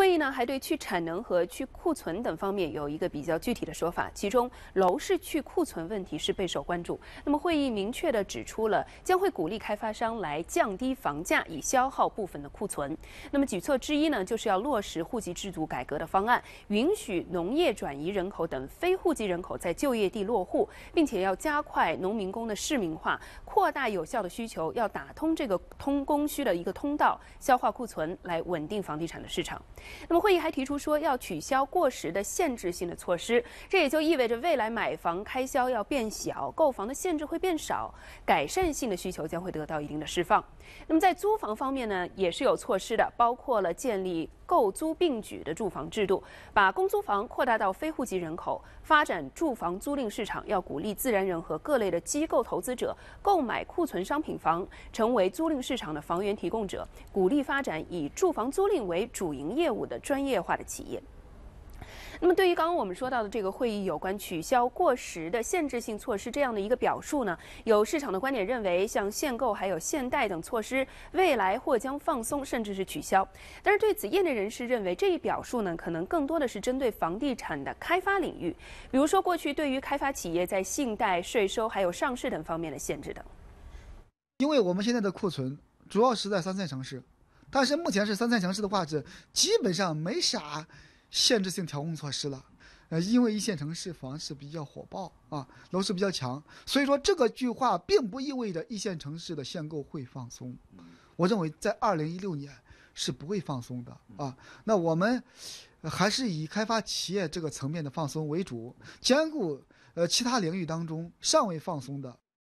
会议呢还对去产能和去库存等方面有一个比较具体的说法，其中楼市去库存问题是备受关注。那么会议明确的指出了，将会鼓励开发商来降低房价以消耗部分的库存。那么举措之一呢，就是要落实户籍制度改革的方案，允许农业转移人口等非户籍人口在就业地落户，并且要加快农民工的市民化，扩大有效的需求，要打通这个通供需的一个通道，消化库存，来稳定房地产的市场。那么会议还提出说，要取消过时的限制性的措施，这也就意味着未来买房开销要变小，购房的限制会变少，改善性的需求将会得到一定的释放。那么在租房方面呢，也是有措施的，包括了建立。购租并举的住房制度，把公租房扩大到非户籍人口，发展住房租赁市场。要鼓励自然人和各类的机构投资者购买库存商品房，成为租赁市场的房源提供者。鼓励发展以住房租赁为主营业务的专业化的企业。那么，对于刚刚我们说到的这个会议有关取消过时的限制性措施这样的一个表述呢，有市场的观点认为，像限购还有限贷等措施，未来或将放松甚至是取消。但是对此业内人士认为，这一表述呢，可能更多的是针对房地产的开发领域，比如说过去对于开发企业在信贷、税收还有上市等方面的限制等。因为我们现在的库存主要是在三线城市，但是目前是三线城市的话，是基本上没啥。限制性调控措施了，呃，因为一线城市房市比较火爆啊，楼市比较强，所以说这个句话并不意味着一线城市的限购会放松。我认为在二零一六年是不会放松的啊。那我们还是以开发企业这个层面的放松为主，兼顾呃其他领域当中尚未放松的。